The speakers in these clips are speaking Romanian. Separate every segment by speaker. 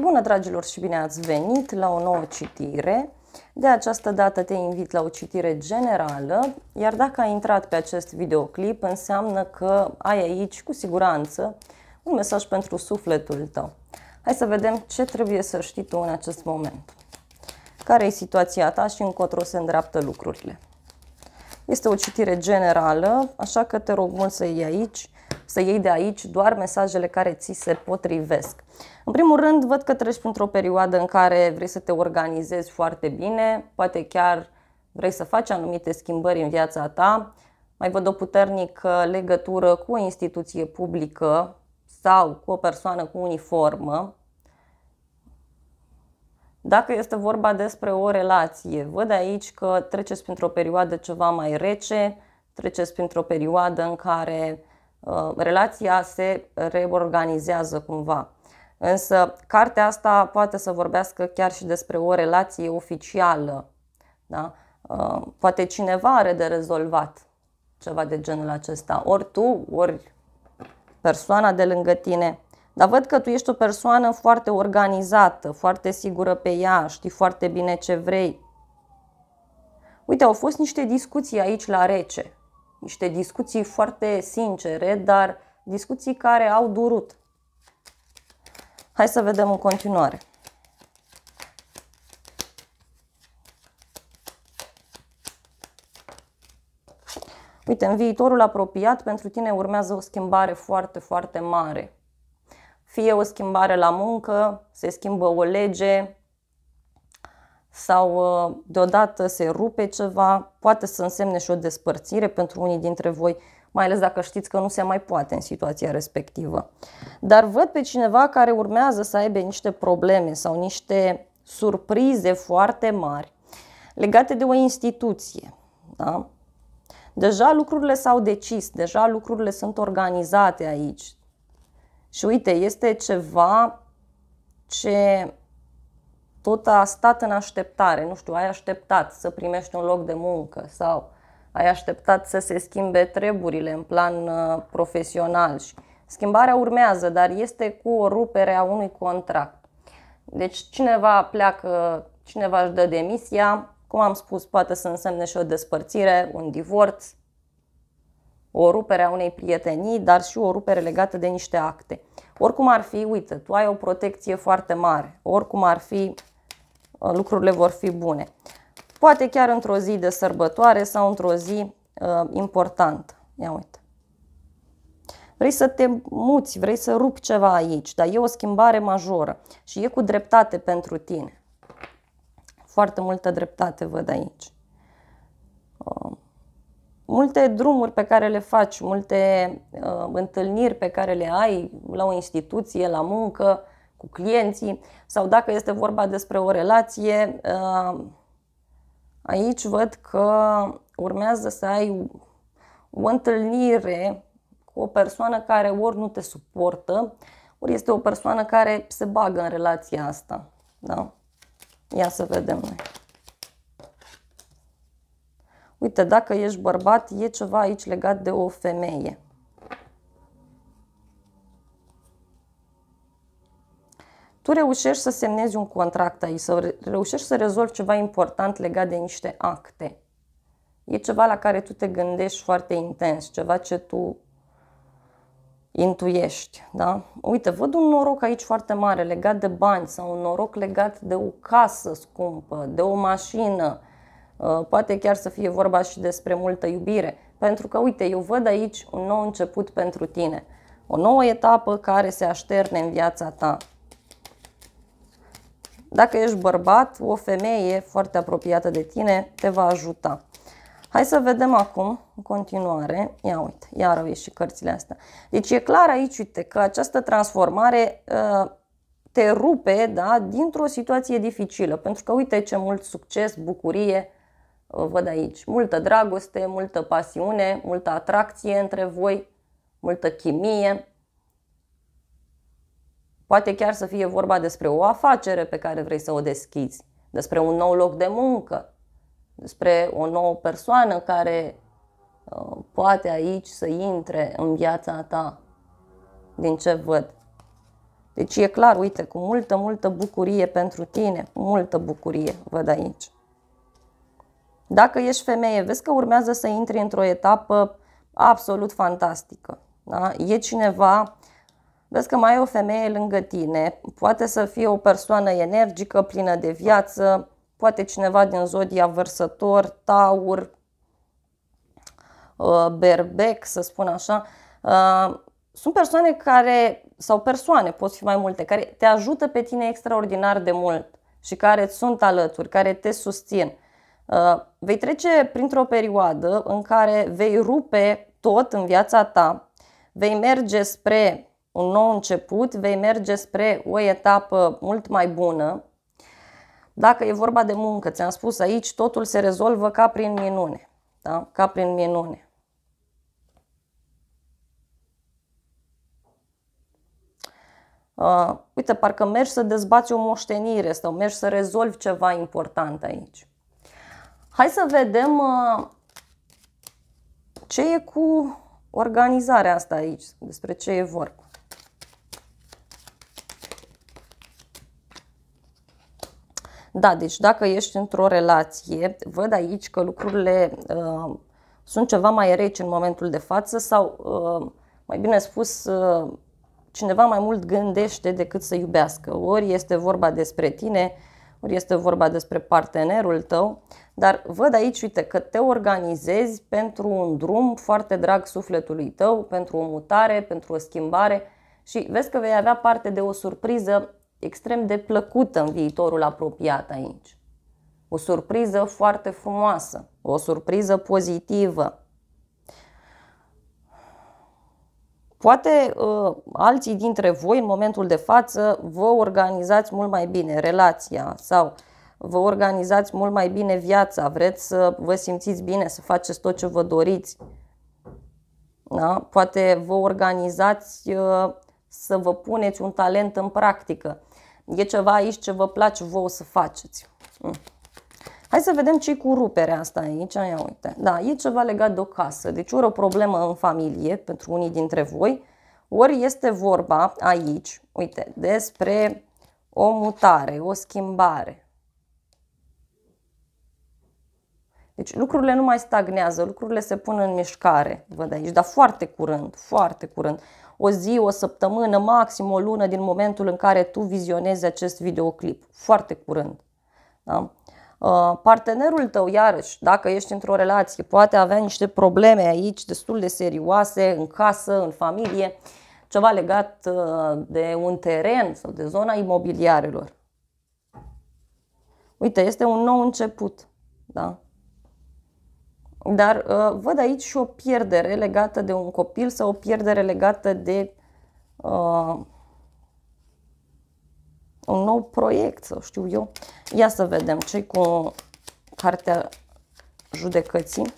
Speaker 1: Bună dragilor și bine ați venit la o nouă citire. De această dată te invit la o citire generală, iar dacă ai intrat pe acest videoclip, înseamnă că ai aici cu siguranță un mesaj pentru sufletul tău. Hai să vedem ce trebuie să știi tu în acest moment. Care e situația ta și încotro se îndreaptă lucrurile. Este o citire generală, așa că te rog mult să iei aici să iei de aici doar mesajele care ți se potrivesc. În primul rând, văd că treci printr-o perioadă în care vrei să te organizezi foarte bine, poate chiar vrei să faci anumite schimbări în viața ta, mai văd o puternică legătură cu o instituție publică sau cu o persoană cu uniformă. Dacă este vorba despre o relație, văd aici că treceți printr-o perioadă ceva mai rece, treceți printr-o perioadă în care Uh, relația se reorganizează cumva. Însă, cartea asta poate să vorbească chiar și despre o relație oficială. Da? Uh, poate cineva are de rezolvat ceva de genul acesta. Ori tu, ori persoana de lângă tine. Dar văd că tu ești o persoană foarte organizată, foarte sigură pe ea, știi foarte bine ce vrei. Uite, au fost niște discuții aici la rece niște discuții foarte sincere, dar discuții care au durut. Hai să vedem în continuare. Uite, în viitorul apropiat pentru tine urmează o schimbare foarte, foarte mare. Fie o schimbare la muncă, se schimbă o lege, sau uh, deodată se rupe ceva, poate să însemne și o despărțire pentru unii dintre voi, mai ales dacă știți că nu se mai poate în situația respectivă. Dar văd pe cineva care urmează să aibă niște probleme sau niște surprize foarte mari legate de o instituție. Da? Deja lucrurile s-au decis, deja lucrurile sunt organizate aici. Și uite, este ceva ce tot a stat în așteptare, nu știu, ai așteptat să primești un loc de muncă sau ai așteptat să se schimbe treburile în plan uh, profesional și schimbarea urmează, dar este cu o rupere a unui contract. Deci cineva pleacă, cineva își dă demisia, cum am spus, poate să însemne și o despărțire, un divorț, o rupere a unei prietenii, dar și o rupere legată de niște acte. Oricum ar fi, uite, tu ai o protecție foarte mare. Oricum ar fi, Uh, lucrurile vor fi bune. Poate chiar într-o zi de sărbătoare sau într-o zi uh, importantă. Ia uite. Vrei să te muți, vrei să rupi ceva aici, dar e o schimbare majoră și e cu dreptate pentru tine. Foarte multă dreptate văd aici. Uh, multe drumuri pe care le faci, multe uh, întâlniri pe care le ai la o instituție, la muncă, uh, cu clienții sau dacă este vorba despre o relație, uh, aici văd că urmează să ai o întâlnire cu o persoană care ori nu te suportă, ori este o persoană care se bagă în relația asta. Da? Ia să vedem noi. Uite, dacă ești bărbat, e ceva aici legat de o femeie. tu reușești să semnezi un contract aici, să reușești să rezolvi ceva important legat de niște acte. E ceva la care tu te gândești foarte intens, ceva ce tu intuiești, da? Uite, văd un noroc aici foarte mare legat de bani sau un noroc legat de o casă scumpă, de o mașină, uh, poate chiar să fie vorba și despre multă iubire, pentru că, uite, eu văd aici un nou început pentru tine, o nouă etapă care se așterne în viața ta, dacă ești bărbat, o femeie foarte apropiată de tine te va ajuta. Hai să vedem acum, în continuare, ia uite, iar au ieșit cărțile astea. Deci e clar aici, uite, că această transformare ă, te rupe da, dintr-o situație dificilă, pentru că uite ce mult succes, bucurie văd aici. Multă dragoste, multă pasiune, multă atracție între voi, multă chimie, Poate chiar să fie vorba despre o afacere pe care vrei să o deschizi, despre un nou loc de muncă, despre o nouă persoană care uh, poate aici să intre în viața ta, din ce văd. Deci e clar, uite, cu multă, multă bucurie pentru tine, multă bucurie văd aici. Dacă ești femeie, vezi că urmează să intri într-o etapă absolut fantastică. Da? E cineva Vezi că mai ai o femeie lângă tine, poate să fie o persoană energică, plină de viață, poate cineva din zodia vărsător, taur, uh, berbec, să spun așa. Uh, sunt persoane care, sau persoane, pot fi mai multe, care te ajută pe tine extraordinar de mult și care îți sunt alături, care te susțin. Uh, vei trece printr-o perioadă în care vei rupe tot în viața ta, vei merge spre un nou început, vei merge spre o etapă mult mai bună. Dacă e vorba de muncă, ți-am spus aici, totul se rezolvă ca prin minune. Da? Ca prin minune. Uh, uite, parcă mergi să dezbați o moștenire sau mergi să rezolvi ceva important aici. Hai să vedem uh, ce e cu organizarea asta aici, despre ce e vorba. Da, deci dacă ești într-o relație, văd aici că lucrurile uh, sunt ceva mai reci în momentul de față sau, uh, mai bine spus, uh, cineva mai mult gândește decât să iubească. Ori este vorba despre tine, ori este vorba despre partenerul tău, dar văd aici, uite, că te organizezi pentru un drum foarte drag sufletului tău, pentru o mutare, pentru o schimbare și vezi că vei avea parte de o surpriză extrem de plăcută în viitorul apropiat aici. O surpriză foarte frumoasă, o surpriză pozitivă. Poate uh, alții dintre voi în momentul de față vă organizați mult mai bine relația sau vă organizați mult mai bine viața, vreți să vă simțiți bine, să faceți tot ce vă doriți. Da? Poate vă organizați uh, să vă puneți un talent în practică. E ceva aici ce vă place vouă să faceți. Mm. Hai să vedem ce cu ruperea asta aici. Ia uite. Da, e ceva legat de o casă. Deci ori o problemă în familie pentru unii dintre voi, ori este vorba aici, uite, despre o mutare, o schimbare. Deci lucrurile nu mai stagnează, lucrurile se pun în mișcare, văd aici, dar foarte curând, foarte curând o zi, o săptămână, maxim o lună din momentul în care tu vizionezi acest videoclip. Foarte curând. Da? Uh, partenerul tău, iarăși, dacă ești într-o relație, poate avea niște probleme aici destul de serioase, în casă, în familie, ceva legat uh, de un teren sau de zona imobiliarelor. Uite, este un nou început. Da? Dar uh, văd aici și o pierdere legată de un copil sau o pierdere legată de uh, un nou proiect sau știu eu. Ia să vedem ce cu cartea judecății.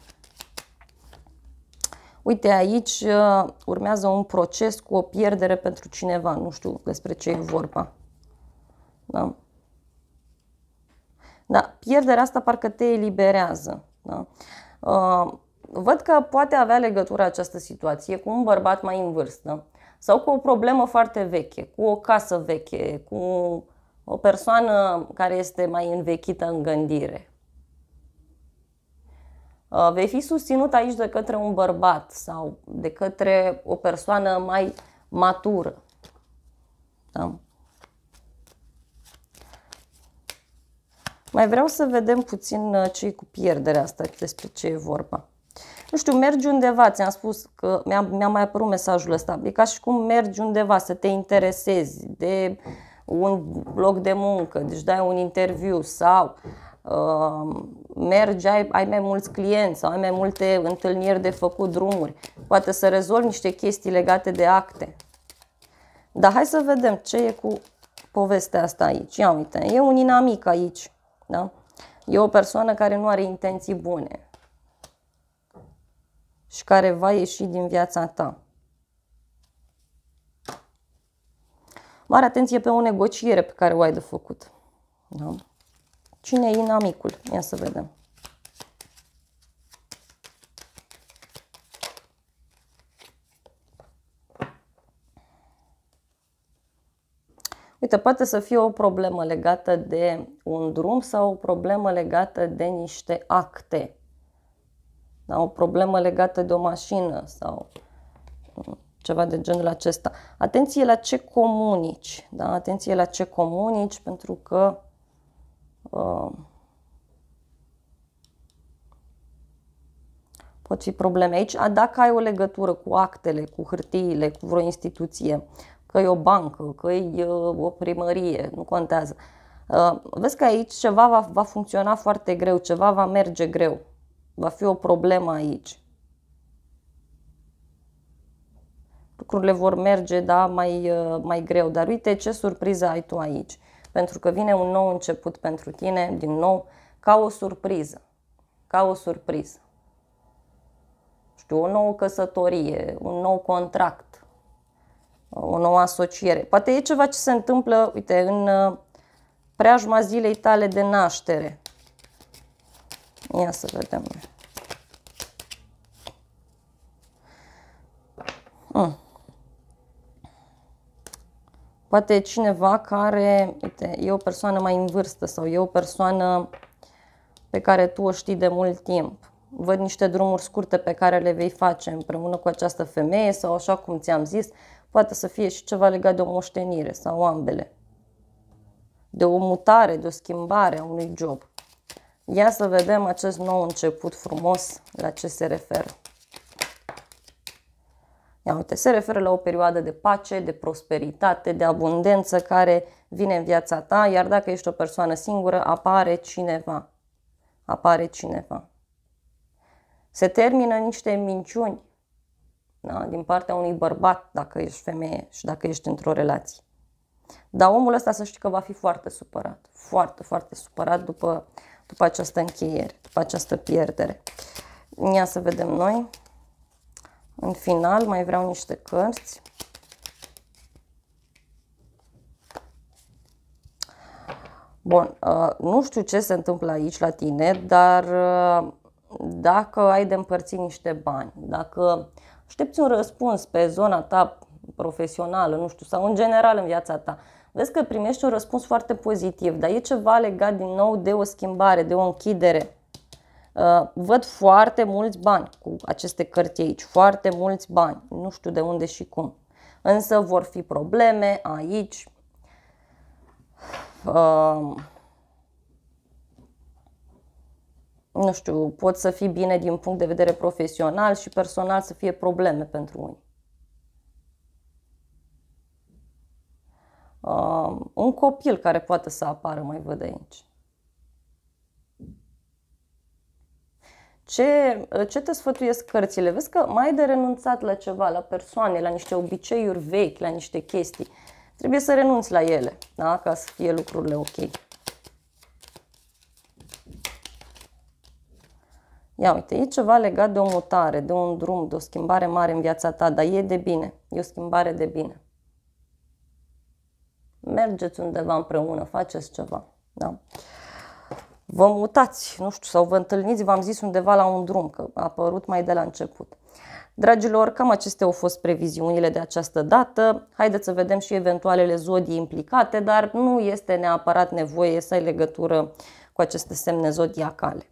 Speaker 1: Uite, aici uh, urmează un proces cu o pierdere pentru cineva. Nu știu despre ce e vorba. Da? Da, pierderea asta parcă te eliberează. Da? Uh, văd că poate avea legătură această situație cu un bărbat mai în vârstă sau cu o problemă foarte veche, cu o casă veche, cu o persoană care este mai învechită în gândire. Uh, vei fi susținut aici de către un bărbat sau de către o persoană mai matură. Da? Mai vreau să vedem puțin uh, ce e cu pierderea asta, despre ce e vorba. Nu știu, mergi undeva, ți-am spus că mi-a, mi mai apărut mesajul ăsta. E ca și cum mergi undeva să te interesezi de un loc de muncă, deci dai un interviu sau uh, mergi, ai, ai mai mulți clienți sau ai mai multe întâlniri de făcut drumuri. Poate să rezolvi niște chestii legate de acte. Dar hai să vedem ce e cu povestea asta aici. Ia uite, e un inamic aici. Da? E o persoană care nu are intenții bune și care va ieși din viața ta. Mare atenție pe o negociere pe care o ai de făcut. Da? Cine e inamicul? Ia să vedem. Uite, poate să fie o problemă legată de un drum sau o problemă legată de niște acte. Da? O problemă legată de o mașină sau mm, ceva de genul acesta. Atenție la ce comunici, da? atenție la ce comunici, pentru că uh, pot fi probleme aici. A, dacă ai o legătură cu actele, cu hârtiile, cu vreo instituție, că e o bancă, că e uh, o primărie, nu contează. Uh, vezi că aici ceva va, va funcționa foarte greu, ceva va merge greu. Va fi o problemă aici. Lucrurile vor merge, da, mai, uh, mai greu. Dar uite ce surpriză ai tu aici. Pentru că vine un nou început pentru tine, din nou, ca o surpriză. Ca o surpriză știu, o nouă căsătorie, un nou contract, o nouă asociere. Poate e ceva ce se întâmplă, uite, în uh, preajma zilei tale de naștere. Ia să vedem. Hmm. Poate cineva care, uite, e o persoană mai în vârstă sau e o persoană pe care tu o știi de mult timp văd niște drumuri scurte pe care le vei face împreună cu această femeie sau așa cum ți-am zis, poate să fie și ceva legat de o moștenire sau ambele, de o mutare, de o schimbare a unui job. Ia să vedem acest nou început frumos la ce se referă. Ia uite, se referă la o perioadă de pace, de prosperitate, de abundență care vine în viața ta, iar dacă ești o persoană singură, apare cineva. Apare cineva. Se termină niște minciuni da? din partea unui bărbat dacă ești femeie și dacă ești într-o relație. Dar omul ăsta să știi că va fi foarte supărat, foarte, foarte supărat după, după această încheiere, după această pierdere. Ia să vedem noi. În final mai vreau niște cărți. Bun, uh, nu știu ce se întâmplă aici la tine, dar uh, dacă ai de împărțit niște bani, dacă aștepți un răspuns pe zona ta profesională, nu știu, sau în general în viața ta, vezi că primești un răspuns foarte pozitiv, dar e ceva legat din nou de o schimbare, de o închidere. Uh, văd foarte mulți bani cu aceste cărți aici, foarte mulți bani, nu știu de unde și cum. Însă vor fi probleme aici. Uh, nu știu, pot să fii bine din punct de vedere profesional și personal să fie probleme pentru unii. Uh, un copil care poate să apară, mai văd aici. Ce, ce te sfătuiesc cărțile? Vezi că mai ai de renunțat la ceva, la persoane, la niște obiceiuri vechi, la niște chestii. Trebuie să renunți la ele, da? ca să fie lucrurile ok. Ia uite, e ceva legat de o mutare, de un drum, de o schimbare mare în viața ta, dar e de bine, e o schimbare de bine. Mergeți undeva împreună, faceți ceva. Da? Vă mutați, nu știu, sau vă întâlniți, v-am zis, undeva la un drum, că a apărut mai de la început. Dragilor, cam acestea au fost previziunile de această dată. Haideți să vedem și eventualele zodii implicate, dar nu este neapărat nevoie să ai legătură cu aceste semne zodiacale.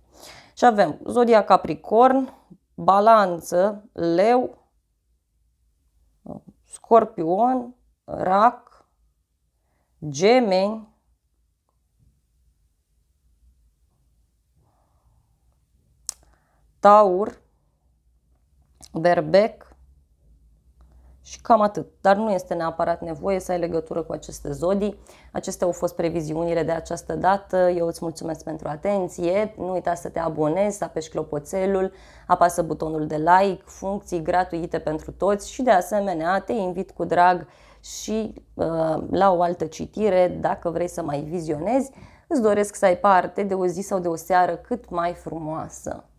Speaker 1: Și avem zodia Capricorn, Balanță, Leu, Scorpion, Rac, Gemeni, Taur, Berbec, și cam atât. Dar nu este neapărat nevoie să ai legătură cu aceste zodii. Acestea au fost previziunile de această dată. Eu îți mulțumesc pentru atenție. Nu uita să te abonezi, să apeși clopoțelul, apasă butonul de like, funcții gratuite pentru toți și de asemenea te invit cu drag și uh, la o altă citire dacă vrei să mai vizionezi. Îți doresc să ai parte de o zi sau de o seară cât mai frumoasă.